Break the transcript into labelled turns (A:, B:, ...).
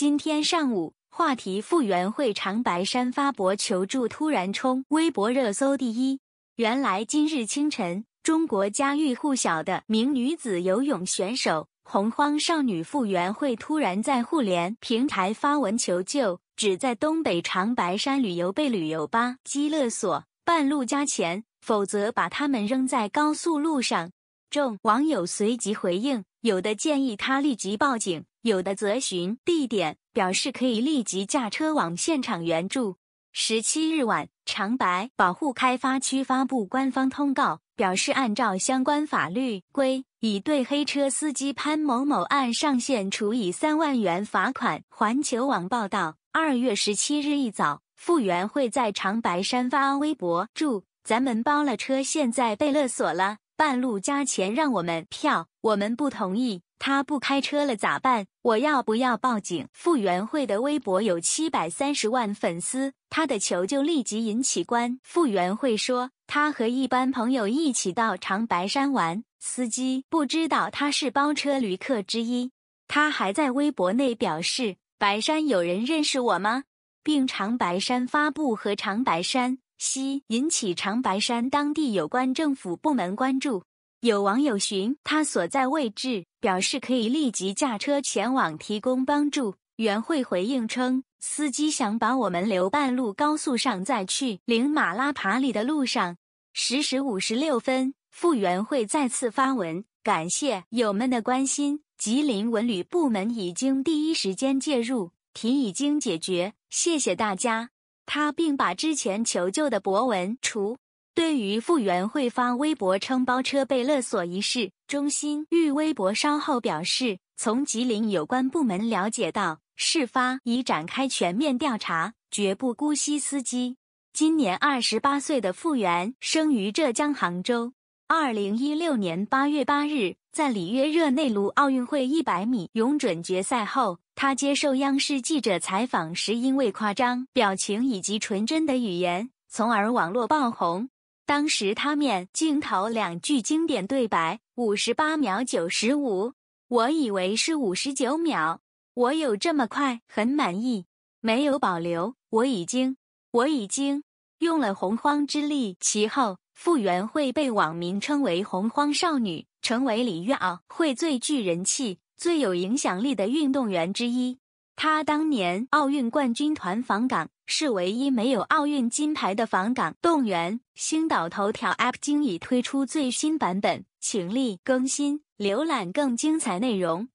A: 今天上午，话题“复原会”长白山发博求助，突然冲微博热搜第一。原来，今日清晨，中国家喻户晓的名女子游泳选手“洪荒少女”复原会突然在互联平台发文求救，指在东北长白山旅游被旅游吧激勒索，半路加钱，否则把他们扔在高速路上。众网友随即回应，有的建议他立即报警。有的则询地点，表示可以立即驾车往现场援助。十七日晚，长白保护开发区发布官方通告，表示按照相关法律规，已对黑车司机潘某某案上限处以三万元罚款。环球网报道，二月十七日一早，复原会在长白山发微博，祝咱们包了车，现在被勒索了。半路加钱让我们票，我们不同意。他不开车了咋办？我要不要报警？傅园慧的微博有七百三十万粉丝，他的求救立即引起关注。傅园慧说，他和一般朋友一起到长白山玩，司机不知道他是包车旅客之一。他还在微博内表示：“白山有人认识我吗？”并长白山发布和长白山。西引起长白山当地有关政府部门关注。有网友询他所在位置，表示可以立即驾车前往提供帮助。袁会回应称，司机想把我们留半路高速上再去。领马拉爬犁的路上，十时五十六分，傅园慧再次发文，感谢友们的关心。吉林文旅部门已经第一时间介入，题已经解决，谢谢大家。他并把之前求救的博文除，对于傅园慧发微博称包车被勒索一事，中心遇微博稍后表示，从吉林有关部门了解到，事发已展开全面调查，绝不姑息司机。今年二十八岁的傅园生于浙江杭州。二零一六年八月八日，在里约热内卢奥运会一百米泳准决赛后，他接受央视记者采访时，因为夸张表情以及纯真的语言，从而网络爆红。当时他面镜头两句经典对白：“五十八秒九十五，我以为是五十九秒，我有这么快，很满意，没有保留，我已经，我已经用了洪荒之力。”其后。傅园慧被网民称为“洪荒少女”，成为里约奥运会最具人气、最有影响力的运动员之一。她当年奥运冠军团访港，是唯一没有奥运金牌的访港动员。星岛头条 App 经已推出最新版本，请立更新，浏览更精彩内容。